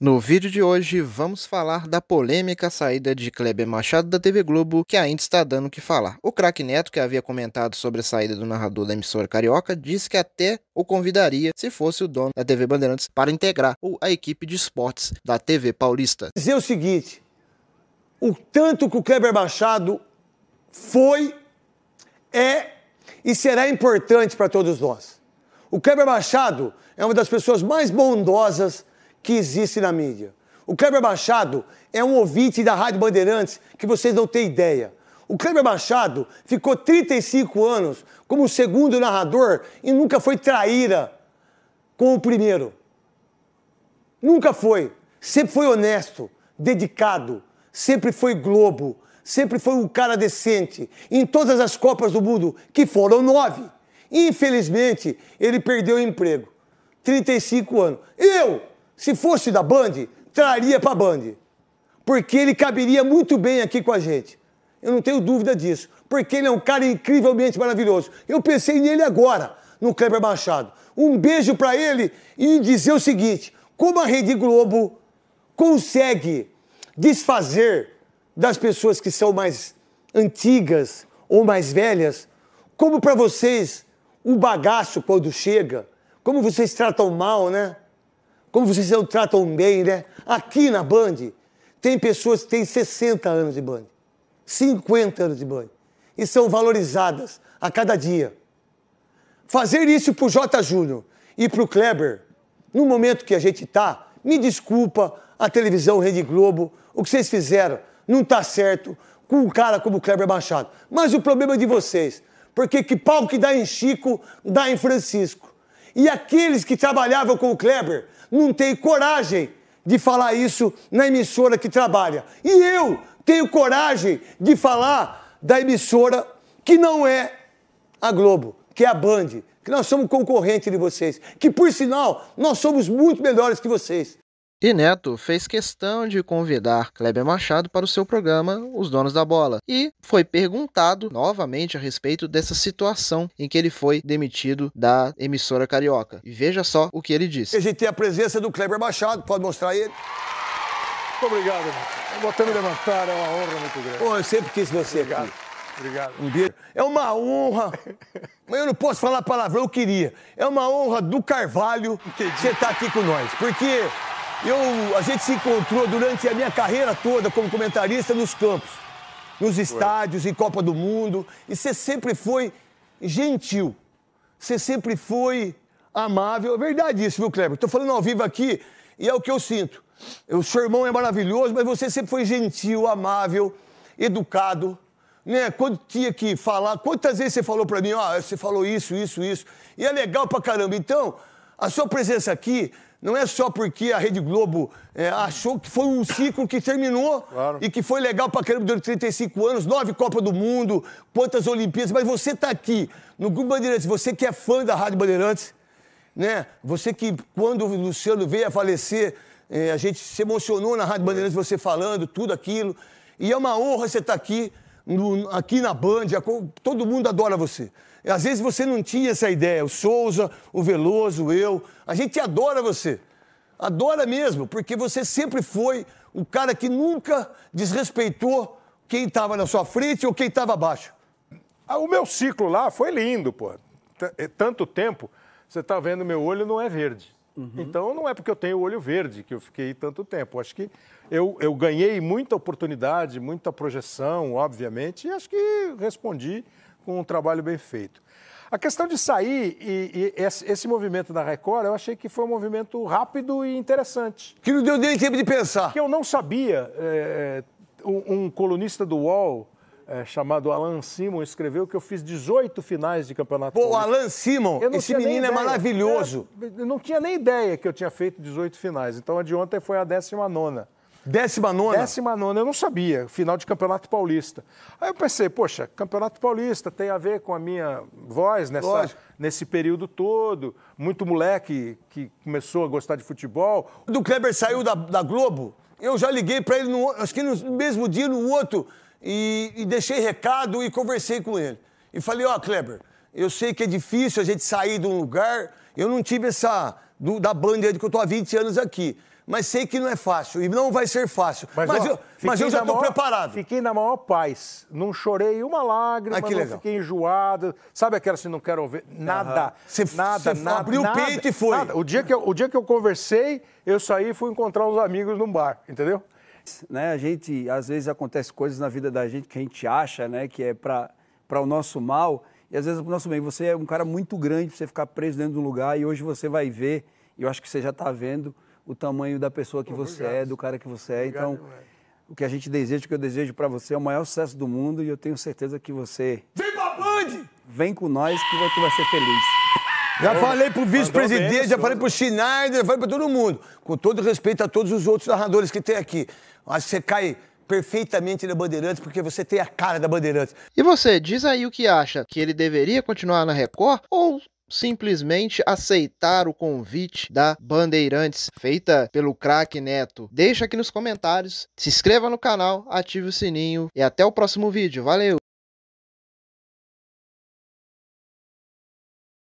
No vídeo de hoje, vamos falar da polêmica saída de Kleber Machado da TV Globo, que ainda está dando o que falar. O craque Neto, que havia comentado sobre a saída do narrador da emissora carioca, disse que até o convidaria, se fosse o dono da TV Bandeirantes, para integrar a equipe de esportes da TV paulista. Dizer o seguinte, o tanto que o Kleber Machado foi, é e será importante para todos nós. O Kleber Machado é uma das pessoas mais bondosas que existe na mídia. O Kleber Machado é um ouvinte da Rádio Bandeirantes que vocês não têm ideia. O Kleber Machado ficou 35 anos como segundo narrador e nunca foi traíra com o primeiro. Nunca foi. Sempre foi honesto, dedicado, sempre foi Globo, sempre foi um cara decente. Em todas as Copas do Mundo, que foram nove, Infelizmente, ele perdeu o emprego. 35 anos. Eu, se fosse da Band, traria para a Band. Porque ele caberia muito bem aqui com a gente. Eu não tenho dúvida disso. Porque ele é um cara incrivelmente maravilhoso. Eu pensei nele agora, no Kleber Machado. Um beijo para ele e dizer o seguinte: como a Rede Globo consegue desfazer das pessoas que são mais antigas ou mais velhas, como para vocês o bagaço quando chega, como vocês tratam mal, né? Como vocês não tratam bem, né? Aqui na Band, tem pessoas que têm 60 anos de Band, 50 anos de Band, e são valorizadas a cada dia. Fazer isso pro J. Júnior e pro Kleber, no momento que a gente tá, me desculpa a televisão Rede Globo, o que vocês fizeram não tá certo com um cara como o Kleber Machado. Mas o problema é de vocês porque que pau que dá em Chico, dá em Francisco. E aqueles que trabalhavam com o Kleber não têm coragem de falar isso na emissora que trabalha. E eu tenho coragem de falar da emissora que não é a Globo, que é a Band, que nós somos concorrente de vocês, que por sinal nós somos muito melhores que vocês. E Neto fez questão de convidar Kleber Machado para o seu programa Os Donos da Bola e foi perguntado novamente a respeito dessa situação em que ele foi demitido da emissora carioca. E veja só o que ele disse. A gente tem a presença do Kleber Machado, pode mostrar ele. Muito obrigado. Vou até me levantar, é uma honra muito grande. Pô, eu sempre quis você cara. aqui. Obrigado. Um dia. É uma honra. Mas eu não posso falar palavrão, eu queria. É uma honra do Carvalho Entendi. você estar tá aqui com nós. Porque eu, a gente se encontrou durante a minha carreira toda como comentarista nos campos, nos estádios, em Copa do Mundo. E você sempre foi gentil. Você sempre foi amável. É verdade isso, viu, Kleber? Estou falando ao vivo aqui e é o que eu sinto. O seu irmão é maravilhoso, mas você sempre foi gentil, amável, educado. Né? Quando tinha que falar, quantas vezes você falou para mim, ó, ah, você falou isso, isso, isso. E é legal pra caramba. Então, a sua presença aqui não é só porque a Rede Globo é, achou que foi um ciclo que terminou claro. e que foi legal para caramba durante 35 anos, nove Copas do Mundo, quantas Olimpíadas, mas você está aqui no Grupo Bandeirantes, você que é fã da Rádio Bandeirantes, né? Você que quando o Luciano veio a falecer, é, a gente se emocionou na Rádio Bandeirantes, você falando tudo aquilo. E é uma honra você estar tá aqui no, aqui na Band, todo mundo adora você. Às vezes você não tinha essa ideia, o Souza, o Veloso, eu. A gente adora você. Adora mesmo, porque você sempre foi o cara que nunca desrespeitou quem estava na sua frente ou quem estava abaixo. Ah, o meu ciclo lá foi lindo, pô. tanto tempo, você está vendo meu olho não é verde. Uhum. Então não é porque eu tenho o olho verde que eu fiquei tanto tempo. Acho que eu, eu ganhei muita oportunidade, muita projeção, obviamente, e acho que respondi com um trabalho bem feito. A questão de sair e, e esse, esse, movimento da Record, eu achei que foi um movimento rápido e interessante. Que não deu nem tempo de pensar. Que eu não sabia. É, um, um colunista do UOL é, chamado Alan Simon escreveu que eu fiz 18 finais de campeonato. Pô, Alan Simon, esse menino é maravilhoso. É, eu não tinha nem ideia que eu tinha feito 18 finais. Então a de ontem foi a 19. Décima nona? Décima nona, eu não sabia, final de Campeonato Paulista. Aí eu pensei, poxa, Campeonato Paulista tem a ver com a minha voz nessa, nesse período todo. Muito moleque que começou a gostar de futebol. Quando o Kleber saiu da, da Globo, eu já liguei para ele, no, acho que no mesmo dia, no outro, e, e deixei recado e conversei com ele. E falei, ó, oh, Kleber, eu sei que é difícil a gente sair de um lugar, eu não tive essa do, da banda que eu tô há 20 anos aqui. Mas sei que não é fácil e não vai ser fácil. Mas, mas ó, eu, mas eu já tô preparado. Fiquei na maior paz. Não chorei uma lágrima, ah, não fiquei enjoado. Sabe aquela assim, não quero ouvir? Nada. Uhum. Cê, nada, cê nada. Abriu nada, o peito e foi. Nada. O, dia que eu, o dia que eu conversei, eu saí e fui encontrar os amigos num bar, entendeu? Né? A gente, às vezes, acontece coisas na vida da gente que a gente acha né, que é para o nosso mal, e às vezes para o nosso bem. Você é um cara muito grande para você ficar preso dentro de um lugar, e hoje você vai ver, e eu acho que você já está vendo, o tamanho da pessoa que você é, do cara que você é. Obrigado, então, o que a gente deseja, o que eu desejo para você é o maior sucesso do mundo, e eu tenho certeza que você. Vem a Band! Vem com nós que você vai ser feliz. Já falei pro vice-presidente, já falei pro Schneider, já falei pra todo mundo. Com todo respeito a todos os outros narradores que tem aqui. Acho que você cai perfeitamente na Bandeirantes, porque você tem a cara da Bandeirantes. E você, diz aí o que acha, que ele deveria continuar na Record ou simplesmente aceitar o convite da Bandeirantes feita pelo craque Neto? Deixa aqui nos comentários, se inscreva no canal, ative o sininho e até o próximo vídeo. Valeu!